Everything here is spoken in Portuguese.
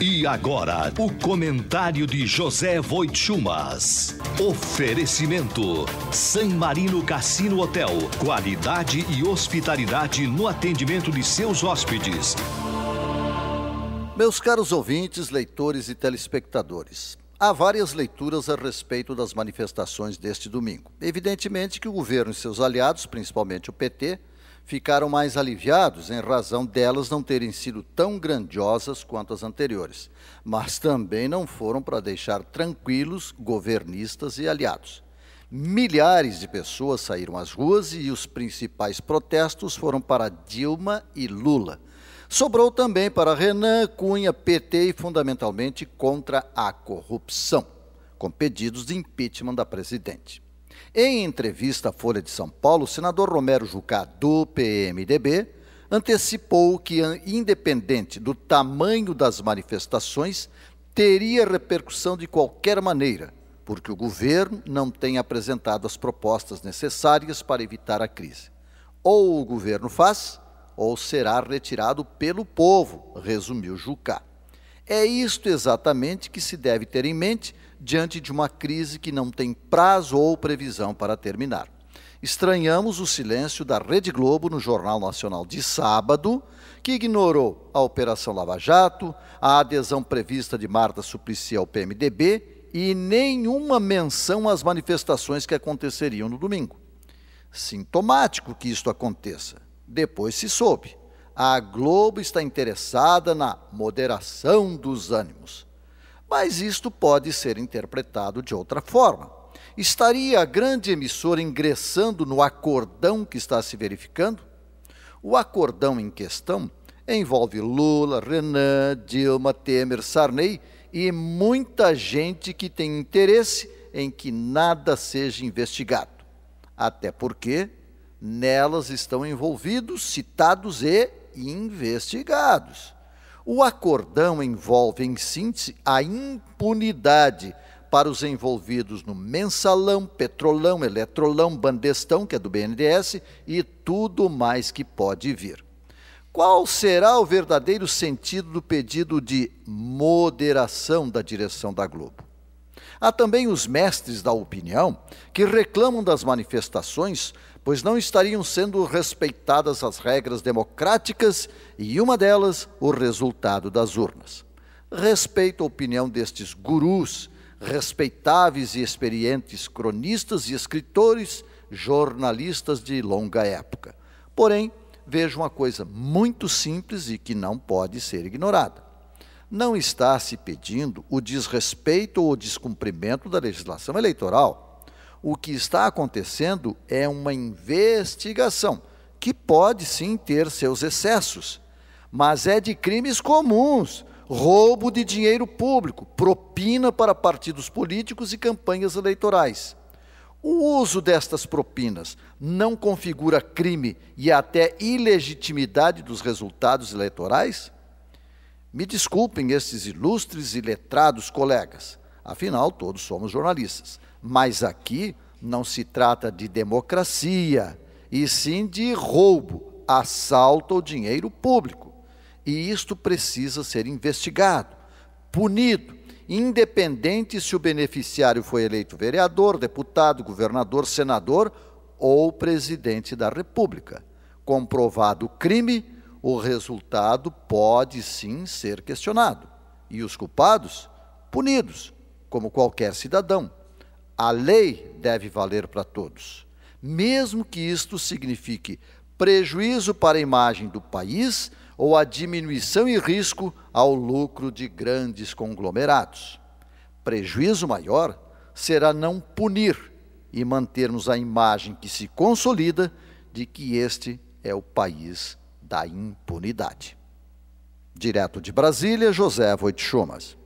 E agora, o comentário de José Voitchumas. Oferecimento: San Marino Cassino Hotel. Qualidade e hospitalidade no atendimento de seus hóspedes. Meus caros ouvintes, leitores e telespectadores. Há várias leituras a respeito das manifestações deste domingo. Evidentemente que o governo e seus aliados, principalmente o PT, ficaram mais aliviados em razão delas não terem sido tão grandiosas quanto as anteriores, mas também não foram para deixar tranquilos governistas e aliados. Milhares de pessoas saíram às ruas e os principais protestos foram para Dilma e Lula. Sobrou também para Renan, Cunha, PT e fundamentalmente contra a corrupção, com pedidos de impeachment da presidente. Em entrevista à Folha de São Paulo, o senador Romero Jucá, do PMDB, antecipou que, independente do tamanho das manifestações, teria repercussão de qualquer maneira, porque o governo não tem apresentado as propostas necessárias para evitar a crise. Ou o governo faz, ou será retirado pelo povo, resumiu Jucá. É isto exatamente que se deve ter em mente diante de uma crise que não tem prazo ou previsão para terminar. Estranhamos o silêncio da Rede Globo no Jornal Nacional de sábado, que ignorou a Operação Lava Jato, a adesão prevista de Marta Suplicy ao PMDB e nenhuma menção às manifestações que aconteceriam no domingo. Sintomático que isto aconteça. Depois se soube. A Globo está interessada na moderação dos ânimos. Mas isto pode ser interpretado de outra forma. Estaria a grande emissora ingressando no acordão que está se verificando? O acordão em questão envolve Lula, Renan, Dilma, Temer, Sarney e muita gente que tem interesse em que nada seja investigado. Até porque nelas estão envolvidos, citados e investigados. O acordão envolve, em síntese, a impunidade para os envolvidos no mensalão, petrolão, eletrolão, bandestão, que é do BNDES, e tudo mais que pode vir. Qual será o verdadeiro sentido do pedido de moderação da direção da Globo? Há também os mestres da opinião que reclamam das manifestações pois não estariam sendo respeitadas as regras democráticas e uma delas, o resultado das urnas. Respeito a opinião destes gurus, respeitáveis e experientes cronistas e escritores, jornalistas de longa época. Porém, vejo uma coisa muito simples e que não pode ser ignorada. Não está se pedindo o desrespeito ou o descumprimento da legislação eleitoral o que está acontecendo é uma investigação, que pode sim ter seus excessos, mas é de crimes comuns roubo de dinheiro público, propina para partidos políticos e campanhas eleitorais. O uso destas propinas não configura crime e até ilegitimidade dos resultados eleitorais? Me desculpem esses ilustres e letrados colegas, afinal, todos somos jornalistas. Mas aqui não se trata de democracia, e sim de roubo, assalto ao dinheiro público. E isto precisa ser investigado, punido, independente se o beneficiário foi eleito vereador, deputado, governador, senador ou presidente da República. Comprovado o crime, o resultado pode sim ser questionado e os culpados punidos, como qualquer cidadão. A lei deve valer para todos, mesmo que isto signifique prejuízo para a imagem do país ou a diminuição e risco ao lucro de grandes conglomerados. Prejuízo maior será não punir e mantermos a imagem que se consolida de que este é o país da impunidade. Direto de Brasília, José Voitchomas.